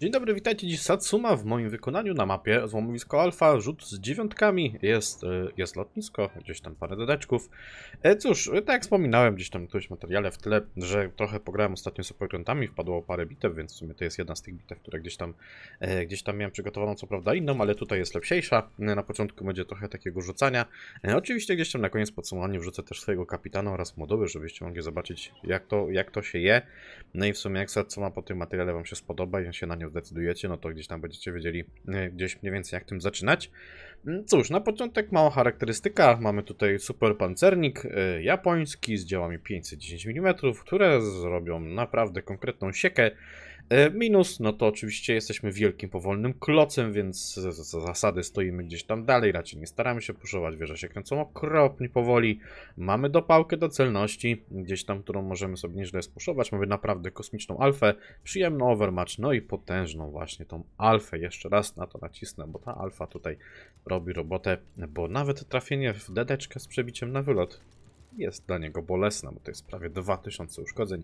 Dzień dobry, witajcie dziś Satsuma w moim wykonaniu na mapie złomowisko Alfa, rzut z dziewiątkami, jest, y, jest lotnisko, gdzieś tam parę dodeczków. E, cóż, y, tak jak wspominałem gdzieś tam w którymś materiale w tyle, że trochę pograłem ostatnio z okrętami, wpadło parę bitew, więc w sumie to jest jedna z tych bitew, które gdzieś tam, e, gdzieś tam miałem przygotowaną, co prawda inną, ale tutaj jest lepsiejsza. E, na początku będzie trochę takiego rzucania. Oczywiście gdzieś tam na koniec podsumowania wrzucę też swojego kapitana oraz modowy, żebyście mogli zobaczyć jak to, jak to się je. No i w sumie jak Satsuma po tym materiale wam się spodoba i się na nią zdecydujecie, no to gdzieś tam będziecie wiedzieli e, gdzieś mniej więcej jak tym zaczynać. Mm, cóż, na początek mała charakterystyka. Mamy tutaj super pancernik e, japoński z działami 510 mm, które zrobią naprawdę konkretną siekę. E, minus, no to oczywiście jesteśmy wielkim, powolnym klocem, więc z zasady stoimy gdzieś tam dalej, raczej nie staramy się puszować, wieża się kręcą okropnie powoli, mamy dopałkę do celności, gdzieś tam, którą możemy sobie nieźle spuszować, mamy naprawdę kosmiczną alfę, przyjemną overmatch, no i potężną właśnie tą alfę, jeszcze raz na to nacisnę, bo ta alfa tutaj robi robotę, bo nawet trafienie w dedeczkę z przebiciem na wylot jest dla niego bolesna, bo to jest prawie 2000 uszkodzeń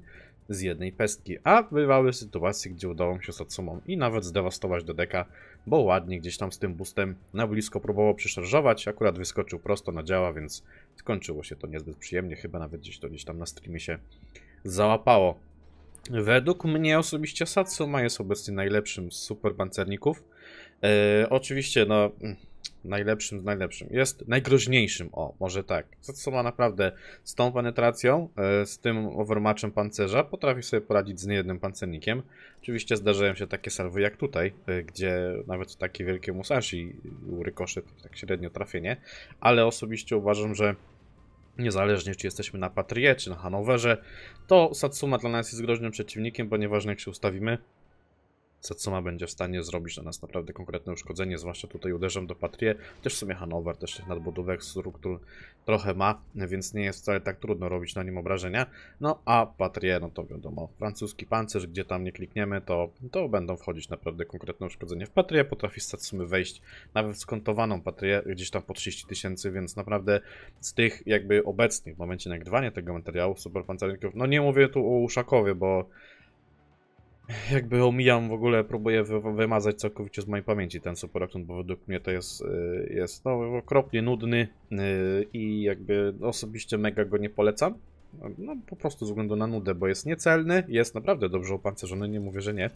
z jednej pestki, a bywały sytuacje, gdzie udało mu się z Atsumą i nawet zdewastować Dedeka, bo ładnie gdzieś tam z tym boostem na blisko próbował przeszarżować, akurat wyskoczył prosto na działa, więc skończyło się to niezbyt przyjemnie, chyba nawet gdzieś to gdzieś tam na streamie się załapało. Według mnie osobiście Satsuma jest obecnie najlepszym z superpancerników. Yy, oczywiście, no mm, najlepszym z najlepszym. Jest najgroźniejszym, o, może tak. Satsuma naprawdę z tą penetracją, e, z tym overmatchem pancerza potrafi sobie poradzić z niejednym pancernikiem. Oczywiście zdarzają się takie salwy jak tutaj, e, gdzie nawet takie wielkie Musashi rykoszet, tak średnio trafienie, ale osobiście uważam, że niezależnie czy jesteśmy na Patrie czy na Hanowerze, to Satsuma dla nas jest groźnym przeciwnikiem, bo nieważne jak się ustawimy, Satsuma będzie w stanie zrobić na nas naprawdę konkretne uszkodzenie, zwłaszcza tutaj uderzam do Patrie, też w sumie Hanower, też tych nadbudówek, struktur trochę ma, więc nie jest wcale tak trudno robić na nim obrażenia. No a Patrie, no to wiadomo, francuski pancerz, gdzie tam nie klikniemy, to, to będą wchodzić naprawdę konkretne uszkodzenie. W Patrie potrafi z Satsumy wejść nawet skontowaną Patrię, gdzieś tam po 30 tysięcy, więc naprawdę z tych jakby obecnych w momencie nagrywania tego materiału superpancerników, no nie mówię tu o Uszakowie, bo jakby omijam w ogóle, próbuję wymazać całkowicie z mojej pamięci ten Superakton, bo według mnie to jest, y, jest no, okropnie nudny y, i jakby osobiście mega go nie polecam. No po prostu ze względu na nudę, bo jest niecelny, jest naprawdę dobrze opancerzony, nie mówię, że nie.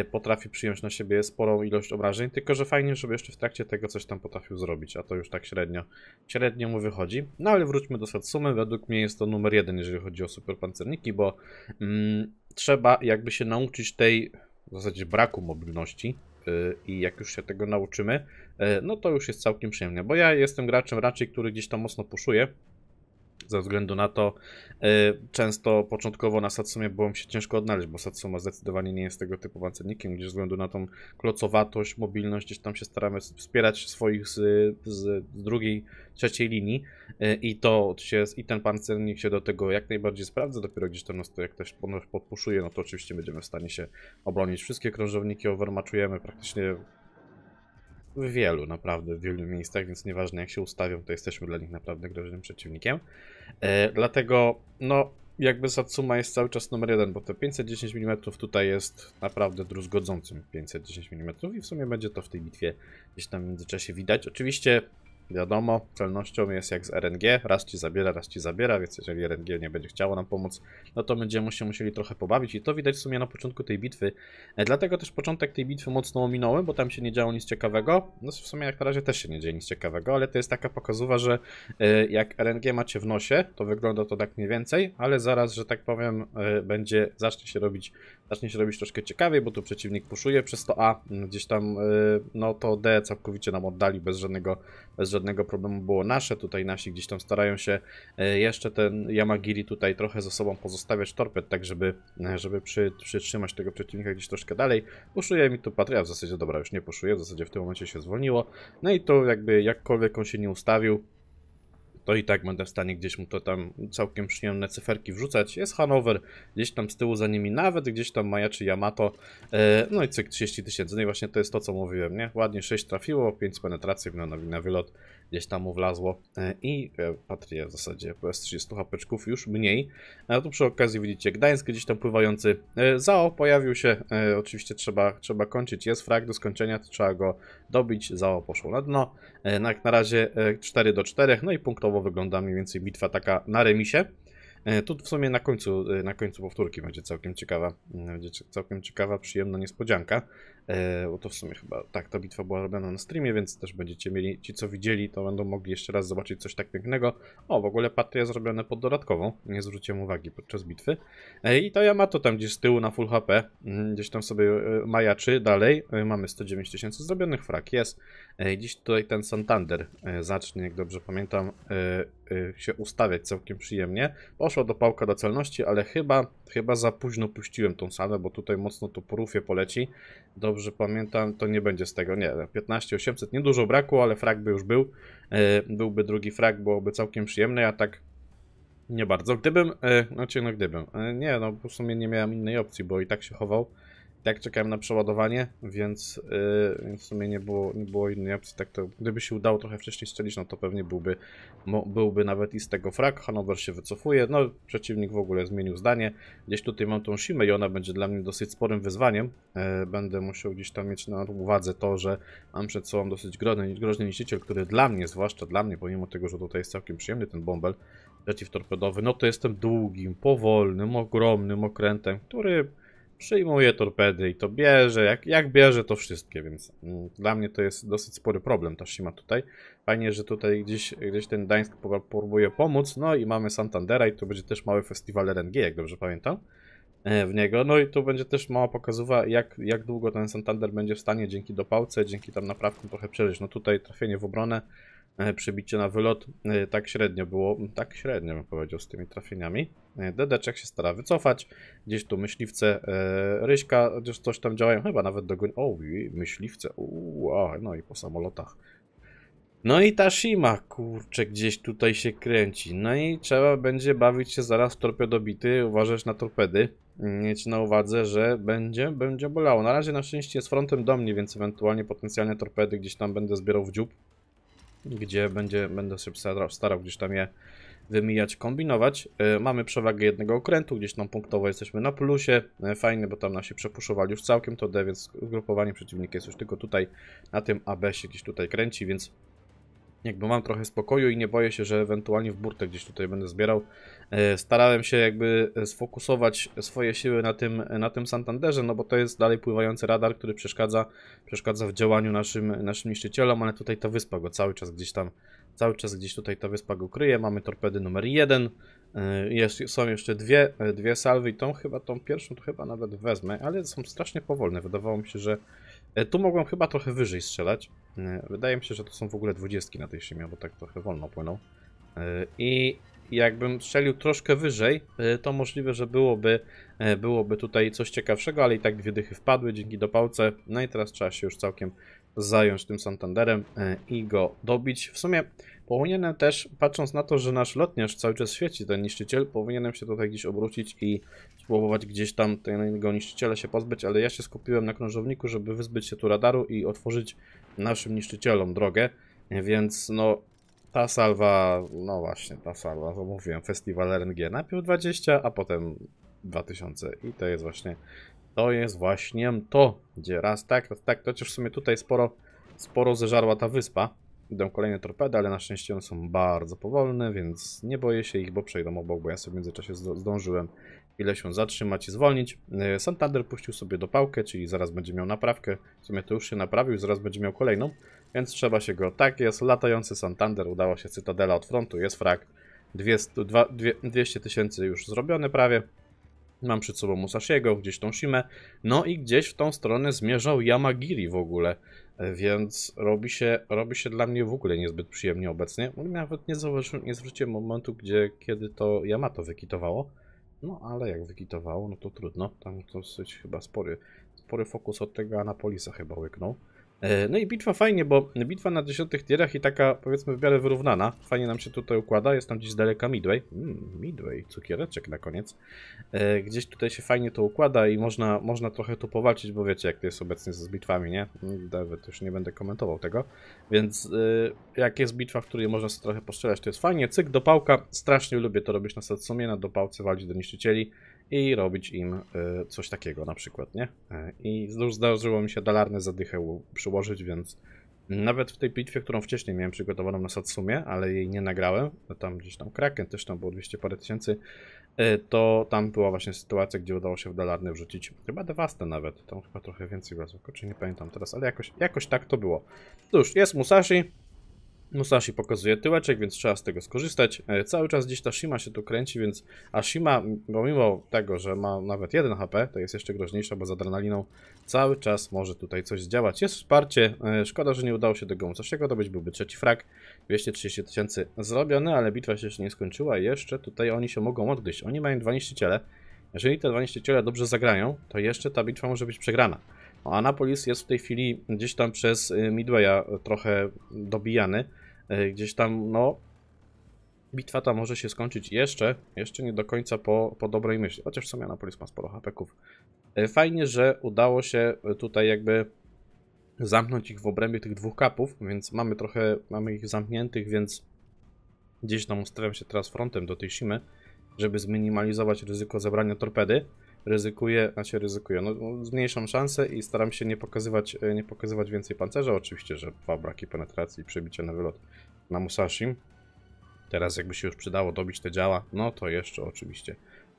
Y, potrafi przyjąć na siebie sporą ilość obrażeń, tylko że fajnie, żeby jeszcze w trakcie tego coś tam potrafił zrobić, a to już tak średnio, średnio mu wychodzi. No ale wróćmy do sumy według mnie jest to numer jeden, jeżeli chodzi o superpancerniki, bo... Mm, trzeba jakby się nauczyć tej w zasadzie braku mobilności y, i jak już się tego nauczymy, y, no to już jest całkiem przyjemnie, bo ja jestem graczem raczej, który gdzieś tam mocno puszuje ze względu na to y, często początkowo na Satsumie było mi się ciężko odnaleźć, bo Satsuma zdecydowanie nie jest tego typu pancernikiem, gdzie ze względu na tą klocowatość, mobilność, gdzieś tam się staramy wspierać swoich z, z drugiej, trzeciej linii y, i to się, i ten pancernik się do tego jak najbardziej sprawdza, dopiero gdzieś tam nas to jak ktoś podpuszuje, no to oczywiście będziemy w stanie się obronić. Wszystkie krążowniki overmatchujemy praktycznie w wielu, naprawdę w wielu miejscach, więc nieważne jak się ustawią, to jesteśmy dla nich naprawdę groźnym przeciwnikiem. E, dlatego, no, jakby Satsuma jest cały czas numer jeden, bo te 510 mm tutaj jest naprawdę druzgodzącym 510 mm i w sumie będzie to w tej bitwie gdzieś tam w międzyczasie widać. Oczywiście Wiadomo, celnością jest jak z RNG, raz ci zabiera, raz ci zabiera, więc jeżeli RNG nie będzie chciało nam pomóc, no to będziemy się musieli trochę pobawić i to widać w sumie na początku tej bitwy. E, dlatego też początek tej bitwy mocno ominąłem, bo tam się nie działo nic ciekawego. No w sumie jak na razie też się nie dzieje nic ciekawego, ale to jest taka pokazuwa, że e, jak RNG macie w nosie, to wygląda to tak mniej więcej, ale zaraz, że tak powiem, e, będzie, zacznie się robić zacznie się robić troszkę ciekawiej, bo tu przeciwnik puszuje przez to A, gdzieś tam y, no to D całkowicie nam oddali bez żadnego, bez żadnego problemu było nasze, tutaj nasi gdzieś tam starają się y, jeszcze ten Yamagiri tutaj trochę ze sobą pozostawiać torped, tak żeby, y, żeby przy, przytrzymać tego przeciwnika gdzieś troszkę dalej, puszuje mi tu Patria, w zasadzie dobra, już nie puszuje, w zasadzie w tym momencie się zwolniło, no i to jakby jakkolwiek on się nie ustawił, to i tak będę w stanie gdzieś mu to tam całkiem przyjemne cyferki wrzucać. Jest Hanover gdzieś tam z tyłu za nimi, nawet gdzieś tam Majaczy Yamato, e, no i cyk 30 tysięcy. No i właśnie to jest to, co mówiłem, nie? Ładnie 6 trafiło, 5 penetracji, no, no na wylot gdzieś tam mu wlazło e, i e, patrzę w zasadzie z 30 hapeczków już mniej. A tu przy okazji widzicie Gdańsk gdzieś tam pływający. Zao pojawił się, oczywiście trzeba, trzeba kończyć, jest frag do skończenia, trzeba go dobić, Zao poszło na dno. No jak na razie 4 do 4, no i punktowo wygląda mniej więcej bitwa taka na remisie. E, tu w sumie na końcu, e, na końcu powtórki będzie całkiem ciekawa, mm, będzie całkiem ciekawa, przyjemna niespodzianka. E, bo to w sumie chyba, tak, ta bitwa była robiona na streamie, więc też będziecie mieli, ci co widzieli, to będą mogli jeszcze raz zobaczyć coś tak pięknego. O, w ogóle patria zrobione pod dodatkową, nie zwróciłem uwagi podczas bitwy. I to Yamato tam gdzieś z tyłu na full HP, mm, gdzieś tam sobie majaczy dalej. Mamy 109 tysięcy zrobionych, frak jest. E, dziś tutaj ten Santander e, zacznie, jak dobrze pamiętam, e, się ustawiać całkiem przyjemnie. Poszło do pałka do celności, ale chyba, chyba za późno puściłem tą salę, bo tutaj mocno to porufie poleci. Dobrze pamiętam, to nie będzie z tego, nie, 15 800, niedużo brakło, ale frag by już był. Byłby drugi frag, byłoby całkiem przyjemny, a tak nie bardzo. Gdybym, znaczy no gdybym, nie no, w sumie nie miałem innej opcji, bo i tak się chował tak czekałem na przeładowanie, więc, yy, w sumie nie było, nie było innej opcji. Tak to, gdyby się udało trochę wcześniej strzelić, no to pewnie byłby, byłby nawet i z tego frak. Hanower się wycofuje, no przeciwnik w ogóle zmienił zdanie. Gdzieś tutaj mam tą Simę i ona będzie dla mnie dosyć sporym wyzwaniem. Yy, będę musiał gdzieś tam mieć na uwadze to, że mam przed sobą dosyć groźny, groźny niszczyciel, który dla mnie, zwłaszcza dla mnie, pomimo tego, że tutaj jest całkiem przyjemny ten bombel przeciwtorpedowy, no to jestem długim, powolnym, ogromnym okrętem, który przyjmuje torpedy i to bierze. Jak, jak bierze, to wszystkie, więc mm, dla mnie to jest dosyć spory problem ta Shima tutaj. Fajnie, że tutaj gdzieś, gdzieś ten Gdańsk próbuje pomóc. No i mamy Santandera i to będzie też mały festiwal RNG, jak dobrze pamiętam. E, w niego. No i tu będzie też mała pokazuwa, jak, jak długo ten Santander będzie w stanie dzięki dopałce, dzięki tam naprawkom trochę przeżyć. No tutaj trafienie w obronę, e, przebicie na wylot, e, tak średnio było, tak średnio bym powiedział z tymi trafieniami. Dedeczek się stara wycofać, gdzieś tu myśliwce, Ryśka, gdzieś coś tam działają, chyba nawet do góry. O, myśliwce, uuu, no i po samolotach. No i ta Shima kurczę, gdzieś tutaj się kręci. No i trzeba będzie bawić się zaraz w torpedobity, uważać na torpedy. Mieć na uwadze, że będzie, będzie bolało. Na razie na szczęście jest frontem do mnie, więc ewentualnie potencjalne torpedy gdzieś tam będę zbierał w dziób. Gdzie będzie, będę się starał, starał gdzieś tam je wymijać, kombinować. E, mamy przewagę jednego okrętu, gdzieś tam punktowo jesteśmy na plusie. E, fajny, bo tam nasi przepuszowali już całkiem to D, więc zgrupowanie przeciwnika jest już tylko tutaj na tym AB się gdzieś tutaj kręci, więc jakby mam trochę spokoju i nie boję się, że ewentualnie w burtę gdzieś tutaj będę zbierał. E, starałem się jakby e, sfokusować swoje siły na tym, na tym Santanderze, no bo to jest dalej pływający radar, który przeszkadza, przeszkadza w działaniu naszym, naszym niszczycielom, ale tutaj ta wyspa go cały czas gdzieś tam, cały czas gdzieś tutaj ta wyspa go kryje. Mamy torpedy numer jeden, e, jest, są jeszcze dwie, dwie salwy i tą chyba, tą pierwszą to chyba nawet wezmę, ale są strasznie powolne. Wydawało mi się, że tu mogłem chyba trochę wyżej strzelać. E, wydaje mi się, że to są w ogóle dwudziestki na tej szymie, bo tak trochę wolno płyną. E, I jakbym strzelił troszkę wyżej, e, to możliwe, że byłoby, byłoby tutaj coś ciekawszego, ale i tak dwie dychy wpadły dzięki dopałce. No i teraz trzeba się już całkiem zająć tym Santanderem i go dobić. W sumie powinienem też, patrząc na to, że nasz lotniarz cały czas świeci, ten niszczyciel, powinienem się tutaj gdzieś obrócić i spróbować gdzieś tam tego niszczyciela się pozbyć, ale ja się skupiłem na krążowniku, żeby wyzbyć się tu radaru i otworzyć naszym niszczycielom drogę, więc no ta salwa, no właśnie ta salwa, bo mówiłem, festiwal RNG najpierw 20, a potem 2000 i to jest właśnie to jest właśnie to, gdzie raz tak, raz tak, chociaż w sumie tutaj sporo, sporo zeżarła ta wyspa. Idą kolejne torpedy, ale na szczęście one są bardzo powolne, więc nie boję się ich, bo przejdą obok, bo ja sobie w międzyczasie zdążyłem ile się zatrzymać i zwolnić. E, Santander puścił sobie dopałkę, czyli zaraz będzie miał naprawkę. W sumie to już się naprawił, zaraz będzie miał kolejną, więc trzeba się go... Tak jest, latający Santander, Udało się Cytadela od frontu, jest frak. 200, 200 tysięcy już zrobione prawie. Mam przed sobą Musashiego, gdzieś tą Shimę. No i gdzieś w tą stronę zmierzał Yamagiri w ogóle. E, więc robi się, robi się dla mnie w ogóle niezbyt przyjemnie obecnie. No, nawet nie, zauważyłem, nie zwróciłem momentu, gdzie, kiedy to Yamato wykitowało. No ale jak wygitowało, no to trudno. Tam dosyć chyba spory, spory fokus od tego Anapolisa chyba łyknął. E, no i bitwa fajnie, bo bitwa na 10 tierach i taka powiedzmy w miarę wyrównana. Fajnie nam się tutaj układa, jest tam gdzieś daleka Midway. Mm, Midway, cukiereczek na koniec. E, gdzieś tutaj się fajnie to układa i można, można trochę tu powalczyć, bo wiecie jak to jest obecnie z bitwami, nie? Nawet już nie będę komentował tego. Więc e, jak jest bitwa, w której można sobie trochę postrzelać, to jest fajnie. Cyk, dopałka. Strasznie lubię to robić na Satsumie, na dopałce walczyć do niszczycieli i robić im e, coś takiego na przykład, nie? E, I już zdarzyło mi się dolarne zadychę przyłożyć, więc nawet w tej bitwie, którą wcześniej miałem przygotowaną na Satsumie, ale jej nie nagrałem, no tam gdzieś tam Kraken też tam było 200 parę tysięcy, e, to tam była właśnie sytuacja, gdzie udało się w dalarny wrzucić chyba dewastę nawet, tam chyba trochę więcej było, czy nie pamiętam teraz, ale jakoś, jakoś tak to było. Cóż, jest Musashi, Musashi pokazuje tyłeczek, więc trzeba z tego skorzystać. E, cały czas gdzieś ta Shima się tu kręci, więc Ashima, pomimo tego, że ma nawet 1 HP, to jest jeszcze groźniejsza, bo z adrenaliną cały czas może tutaj coś zdziałać. Jest wsparcie, e, szkoda, że nie udało się tego Musashiego dobyć, byłby trzeci frag, 230 tysięcy zrobione, ale bitwa się jeszcze nie skończyła. Jeszcze tutaj oni się mogą odgryźć, oni mają 2 ciele. Jeżeli te 2 ciele dobrze zagrają, to jeszcze ta bitwa może być przegrana. No, Anapolis jest w tej chwili gdzieś tam przez e, Midwaya trochę dobijany. E, gdzieś tam, no, bitwa ta może się skończyć jeszcze, jeszcze nie do końca po, po dobrej myśli, chociaż w sumie Anapolis ma sporo hapeków. E, fajnie, że udało się tutaj jakby zamknąć ich w obrębie tych dwóch kapów, więc mamy trochę, mamy ich zamkniętych, więc gdzieś tam ustawiam się teraz frontem do tej simy, żeby zminimalizować ryzyko zebrania torpedy ryzykuję, się znaczy ryzykuję, no zmniejszam szanse i staram się nie pokazywać, e, nie pokazywać więcej pancerza, oczywiście, że dwa braki penetracji i przebicie na wylot na Musashi. Teraz jakby się już przydało dobić te działa, no to jeszcze oczywiście.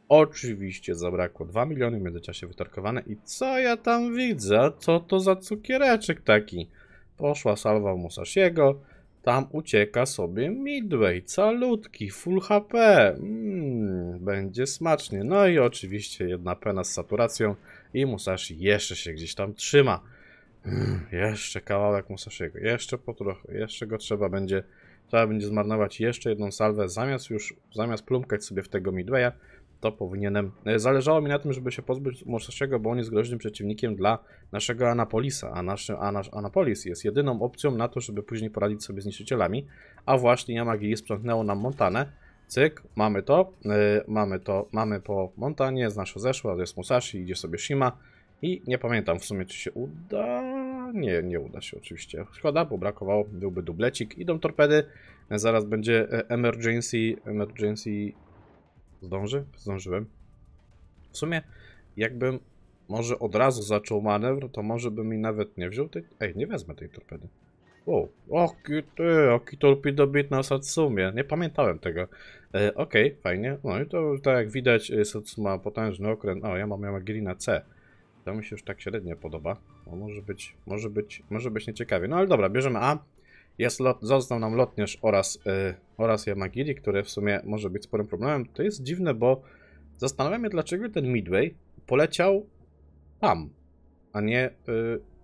Oczywiście zabrakło 2 miliony w międzyczasie wytarkowane i co ja tam widzę? Co to za cukiereczek taki? Poszła salwa Musashiego, tam ucieka sobie Midway, calutki, full HP. Mm, będzie smacznie. No i oczywiście jedna pena z saturacją i Musashi jeszcze się gdzieś tam trzyma. Mm, jeszcze kawałek Musashiego, jeszcze po trochę, jeszcze go trzeba będzie, trzeba będzie zmarnować jeszcze jedną salwę, zamiast już, zamiast plumkać sobie w tego Midwaya, to powinienem... E, zależało mi na tym, żeby się pozbyć Mosesiego, bo on jest groźnym przeciwnikiem dla naszego Anapolisa, a nasz a nasz Anapolis jest jedyną opcją na to, żeby później poradzić sobie z niszczycielami, a właśnie Yamagiri sprzątnęło nam Montanę, cyk, mamy to, yy, mamy to, mamy po Montanie, z naszą zeszła, to jest Musashi, idzie sobie Shima i nie pamiętam w sumie, czy się uda, nie, nie uda się oczywiście, szkoda, bo brakowało, byłby dublecik, idą torpedy, zaraz będzie e, emergency, emergency Zdąży? Zdążyłem. W sumie, jakbym może od razu zaczął manewr, to może bym mi nawet nie wziął tej... Ej, nie wezmę tej torpedy. Wow, oki, ty, oki torpedobit na Satsumie. Nie pamiętałem tego. E, Okej, okay, fajnie. No i to tak jak widać, y, Satsuma potężny okręt. O, ja mam Yamagirina C. To mi się już tak średnio podoba. O, no, może być, może być, może być nieciekawie. No ale dobra, bierzemy A. Jest lot, został nam lotnierz oraz, yy, oraz Yamagiri, które w sumie może być sporym problemem. To jest dziwne, bo zastanawiam się, dlaczego ten Midway poleciał tam, a nie y,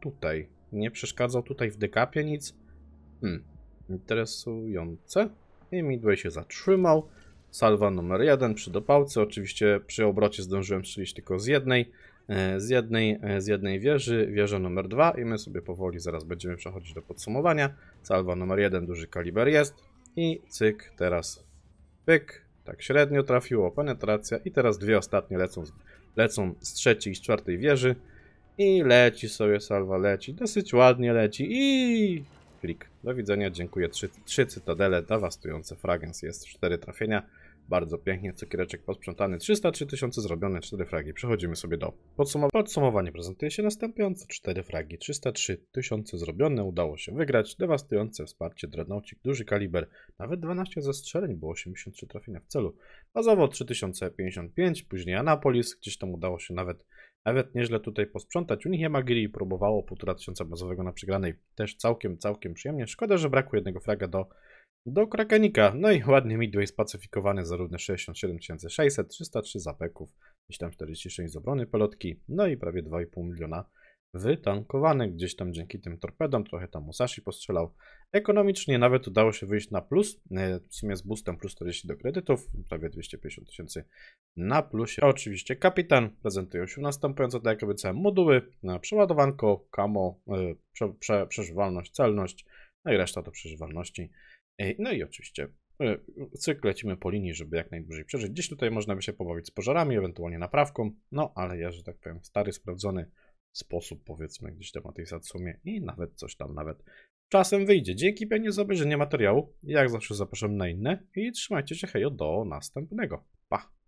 tutaj. Nie przeszkadzał tutaj w dekapie nic. Hmm, interesujące. I Midway się zatrzymał. Salwa numer jeden przy dopałce. Oczywiście przy obrocie zdążyłem strzelić tylko z jednej. E, z jednej, e, z jednej wieży, wieża numer 2 i my sobie powoli zaraz będziemy przechodzić do podsumowania. Salwa numer 1, duży kaliber jest i cyk, teraz pyk, tak średnio trafiło, penetracja i teraz dwie ostatnie lecą, z, lecą z trzeciej i z czwartej wieży i leci sobie salwa, leci, dosyć ładnie leci i klik. Do widzenia, dziękuję, trzy, trzy cytadele, dawastujące stojące, fragens jest, cztery trafienia. Bardzo pięknie, cukiereczek posprzątany, 303 tysiące zrobione, 4 fragi. Przechodzimy sobie do podsumowania. Podsumowanie prezentuje się następująco. 4 fragi, 303 tysiące zrobione, udało się wygrać. Dewastujące wsparcie, dreadnoughtik, duży kaliber. Nawet 12 zastrzeleń było 83 trafienia w celu. Bazowo 3055, później Anapolis, gdzieś tam udało się nawet nawet nieźle tutaj posprzątać. U nich Yamagiri próbowało 1500 bazowego na przegranej. Też całkiem, całkiem przyjemnie. Szkoda, że brakło jednego fraga do do Krakenika. No i ładnie Midway spacyfikowany zarówno 67600, 303 zapeków, gdzieś tam 46 z obrony pelotki, no i prawie 2,5 miliona wytankowane, gdzieś tam dzięki tym torpedom, trochę tam Musashi postrzelał. Ekonomicznie nawet udało się wyjść na plus, e, w sumie z boostem plus 40 do kredytów, prawie 250 tysięcy na plusie. Oczywiście kapitan prezentuje się następująco, tak jak obiecałem, moduły, e, przeładowanko, kamo, e, prze, prze, przeżywalność, celność, no i reszta to przeżywalności. No i oczywiście e, cykl lecimy po linii, żeby jak najdłużej przeżyć. Gdzieś tutaj można by się pobawić z pożarami, ewentualnie naprawką, no ale ja, że tak powiem, stary, sprawdzony sposób, powiedzmy, gdzieś tam na tej Satsumie i nawet coś tam nawet czasem wyjdzie. Dzięki pewnie za obejrzenie materiału, jak zawsze zapraszam na inne i trzymajcie się, hejo, do następnego. Pa!